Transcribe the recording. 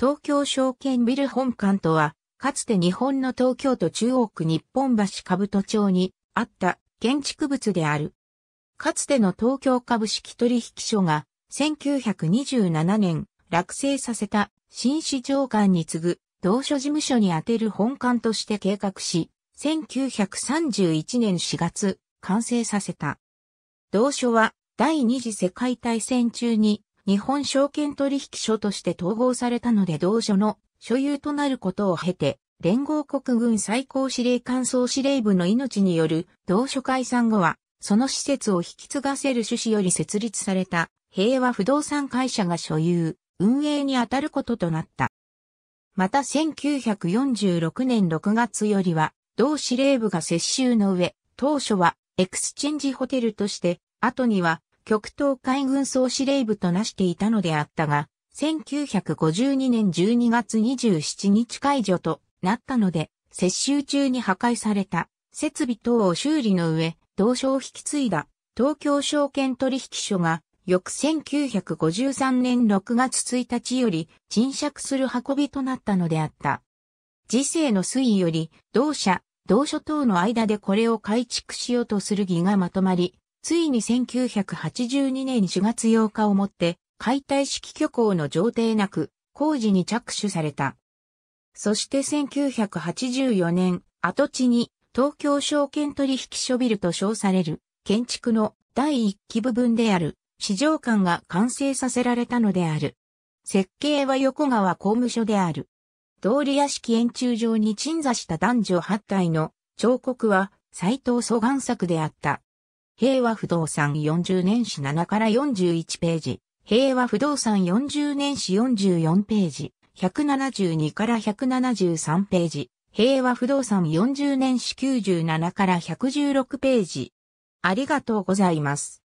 東京証券ビル本館とは、かつて日本の東京都中央区日本橋兜町にあった建築物である。かつての東京株式取引所が1927年落成させた新市場館に次ぐ同所事務所にあてる本館として計画し、1931年4月完成させた。同所は第二次世界大戦中に日本証券取引所として統合されたので同所の所有となることを経て、連合国軍最高司令官総司令部の命による同所解散後は、その施設を引き継がせる趣旨より設立された平和不動産会社が所有、運営に当たることとなった。また1946年6月よりは、同司令部が接収の上、当初はエクスチェンジホテルとして、後には極東海軍総司令部となしていたのであったが、1952年12月27日解除となったので、接収中に破壊された設備等を修理の上、同省を引き継いだ東京証券取引所が、翌1953年6月1日より沈借する運びとなったのであった。時世の推移より、同社、同所等の間でこれを改築しようとする義がまとまり、ついに1982年4月8日をもって、解体式虚港の上程なく、工事に着手された。そして1984年、跡地に東京証券取引所ビルと称される建築の第1期部分である市場館が完成させられたのである。設計は横川公務所である。通り屋敷円柱上に鎮座した男女8体の彫刻は斎藤蘇岩作であった。平和不動産40年史7から41ページ、平和不動産40年史44ページ、172から173ページ、平和不動産40年史97から116ページ。ありがとうございます。